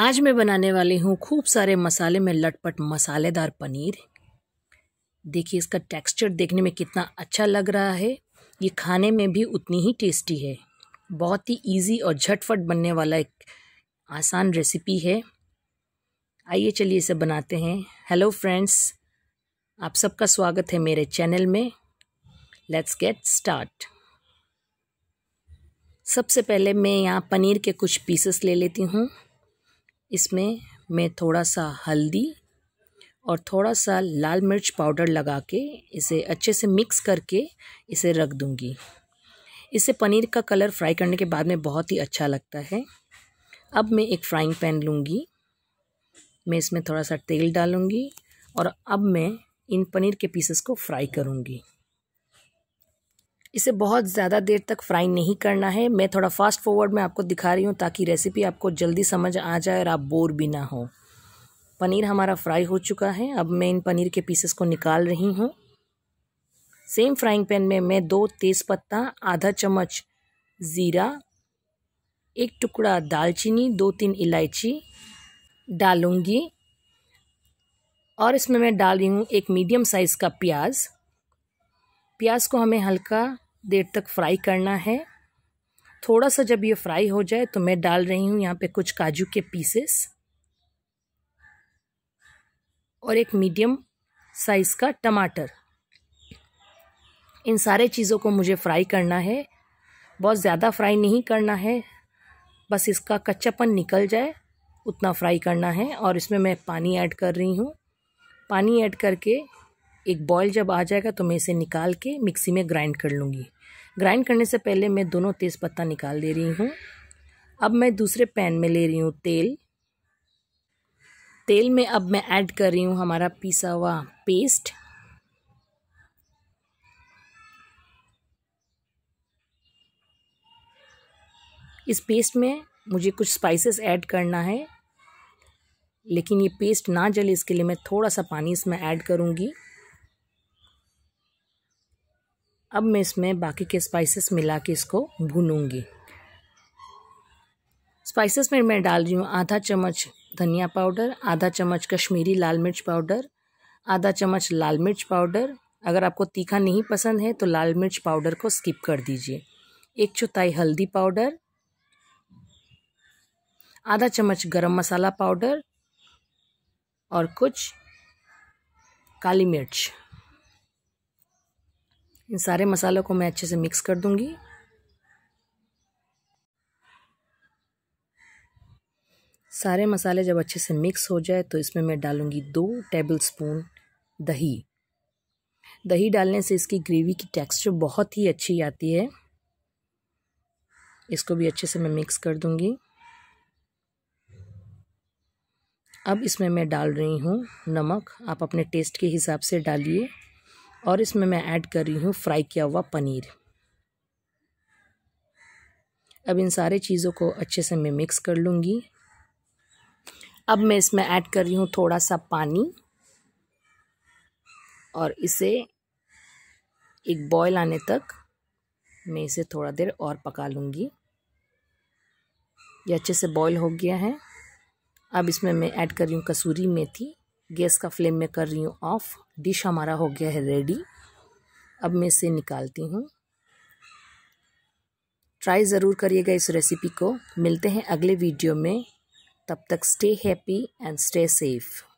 आज मैं बनाने वाली हूँ खूब सारे मसाले में लटपट मसालेदार पनीर देखिए इसका टेक्सचर देखने में कितना अच्छा लग रहा है ये खाने में भी उतनी ही टेस्टी है बहुत ही इजी और झटफट बनने वाला एक आसान रेसिपी है आइए चलिए इसे बनाते हैं हेलो फ्रेंड्स आप सबका स्वागत है मेरे चैनल में लेट्स गेट स्टार्ट सबसे पहले मैं यहाँ पनीर के कुछ पीसेस ले लेती हूँ इसमें मैं थोड़ा सा हल्दी और थोड़ा सा लाल मिर्च पाउडर लगा के इसे अच्छे से मिक्स करके इसे रख दूँगी इसे पनीर का कलर फ्राई करने के बाद में बहुत ही अच्छा लगता है अब मैं एक फ्राइंग पैन लूँगी मैं इसमें थोड़ा सा तेल डालूँगी और अब मैं इन पनीर के पीसेस को फ्राई करूँगी इसे बहुत ज़्यादा देर तक फ्राई नहीं करना है मैं थोड़ा फास्ट फॉरवर्ड में आपको दिखा रही हूँ ताकि रेसिपी आपको जल्दी समझ आ जाए और आप बोर भी ना हो पनीर हमारा फ्राई हो चुका है अब मैं इन पनीर के पीसेस को निकाल रही हूँ सेम फ्राइंग पैन में मैं दो तेज़पत्ता आधा चम्मच ज़ीरा एक टुकड़ा दालचीनी दो तीन इलायची डालूँगी और इसमें मैं डाल रही हूँ एक मीडियम साइज़ का प्याज़ प्याज को हमें हल्का देर तक फ्राई करना है थोड़ा सा जब ये फ्राई हो जाए तो मैं डाल रही हूँ यहाँ पे कुछ काजू के पीसेस और एक मीडियम साइज़ का टमाटर इन सारे चीज़ों को मुझे फ्राई करना है बहुत ज़्यादा फ्राई नहीं करना है बस इसका कच्चापन निकल जाए उतना फ्राई करना है और इसमें मैं पानी ऐड कर रही हूँ पानी ऐड करके एक बॉयल जब आ जाएगा तो मैं इसे निकाल के मिक्सी में ग्राइंड कर लूँगी ग्राइंड करने से पहले मैं दोनों तेज़ पत्ता निकाल दे रही हूँ अब मैं दूसरे पैन में ले रही हूँ तेल तेल में अब मैं ऐड कर रही हूँ हमारा पिसा हुआ पेस्ट इस पेस्ट में मुझे कुछ स्पाइसेस ऐड करना है लेकिन ये पेस्ट ना जले इसके लिए मैं थोड़ा सा पानी इसमें ऐड करूँगी अब मैं इसमें बाकी के स्पाइसेस मिला के इसको भूनूंगी स्पाइसेस में मैं डाल रही हूँ आधा चम्मच धनिया पाउडर आधा चम्मच कश्मीरी लाल मिर्च पाउडर आधा चम्मच लाल मिर्च पाउडर अगर आपको तीखा नहीं पसंद है तो लाल मिर्च पाउडर को स्किप कर दीजिए एक चौथाई हल्दी पाउडर आधा चम्मच गरम मसाला पाउडर और कुछ काली मिर्च इन सारे मसालों को मैं अच्छे से मिक्स कर दूंगी सारे मसाले जब अच्छे से मिक्स हो जाए तो इसमें मैं डालूँगी दो टेबल स्पून दही दही डालने से इसकी ग्रेवी की टेक्सचर बहुत ही अच्छी आती है इसको भी अच्छे से मैं मिक्स कर दूँगी अब इसमें मैं डाल रही हूँ नमक आप अपने टेस्ट के हिसाब से डालिए और इसमें मैं ऐड कर रही हूँ फ्राई किया हुआ पनीर अब इन सारे चीज़ों को अच्छे से मैं मिक्स कर लूँगी अब मैं इसमें ऐड कर रही हूँ थोड़ा सा पानी और इसे एक बॉयल आने तक मैं इसे थोड़ा देर और पका लूँगी ये अच्छे से बॉयल हो गया है अब इसमें मैं ऐड कर रही हूँ कसूरी मेथी गैस का फ्लेम मैं कर रही हूँ ऑफ़ डिश हमारा हो गया है रेडी अब मैं इसे निकालती हूँ ट्राई ज़रूर करिएगा इस रेसिपी को मिलते हैं अगले वीडियो में तब तक stay happy and stay safe